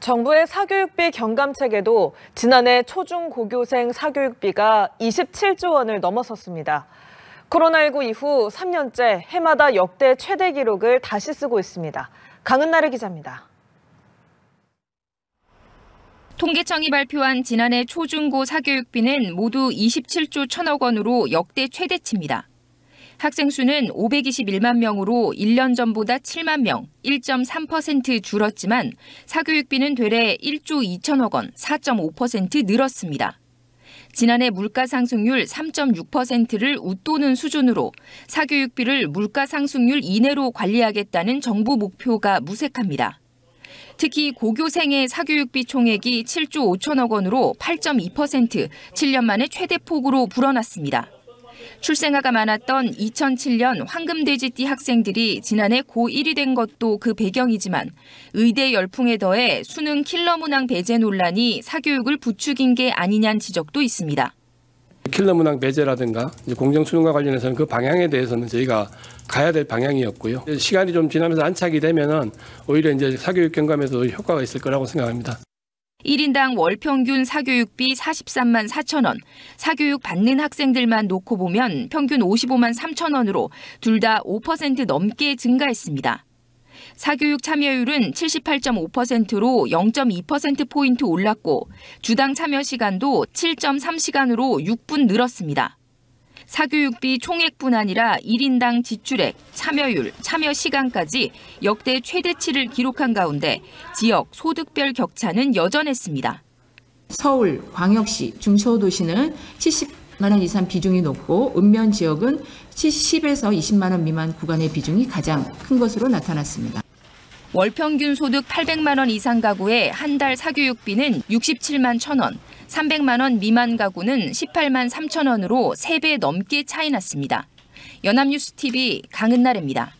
정부의 사교육비 경감책에도 지난해 초중고교생 사교육비가 27조 원을 넘어섰습니다. 코로나19 이후 3년째 해마다 역대 최대 기록을 다시 쓰고 있습니다. 강은나르 기자입니다. 통계청이 발표한 지난해 초중고 사교육비는 모두 27조 1 천억 원으로 역대 최대치입니다. 학생 수는 521만 명으로 1년 전보다 7만 명, 1.3% 줄었지만 사교육비는 되레 1조 2천억 원, 4.5% 늘었습니다. 지난해 물가 상승률 3.6%를 웃도는 수준으로 사교육비를 물가 상승률 이내로 관리하겠다는 정부 목표가 무색합니다. 특히 고교생의 사교육비 총액이 7조 5천억 원으로 8.2%, 7년 만에 최대폭으로 불어났습니다. 출생아가 많았던 2007년 황금돼지띠 학생들이 지난해 고1이 된 것도 그 배경이지만 의대 열풍에 더해 수능 킬러 문항 배제 논란이 사교육을 부추긴 게 아니냐는 지적도 있습니다. 킬러 문항 배제라든가 공정 수능과 관련해서는 그 방향에 대해서는 저희가 가야 될 방향이었고요. 시간이 좀 지나면서 안착이 되면 오히려 이제 사교육 경감에서 효과가 있을 거라고 생각합니다. 1인당 월 평균 사교육비 43만 4천 원, 사교육 받는 학생들만 놓고 보면 평균 55만 3천 원으로 둘 다 5% 넘게 증가했습니다. 사교육 참여율은 78.5%로 0.2%포인트 올랐고 주당 참여 시간도 7.3시간으로 6분 늘었습니다. 사교육비 총액뿐 아니라 1인당 지출액, 참여율, 참여 시간까지 역대 최대치를 기록한 가운데 지역 소득별 격차는 여전했습니다. 서울, 광역시, 중소도시는 70만 원 이상 비중이 높고 읍면 지역은 70에서 20만 원 미만 구간의 비중이 가장 큰 것으로 나타났습니다. 월평균 소득 800만 원 이상 가구의 한 달 사교육비는 67만 천 원, 300만 원 미만 가구는 18만 3천 원으로 3배 넘게 차이 났습니다. 연합뉴스TV 강은나래입니다.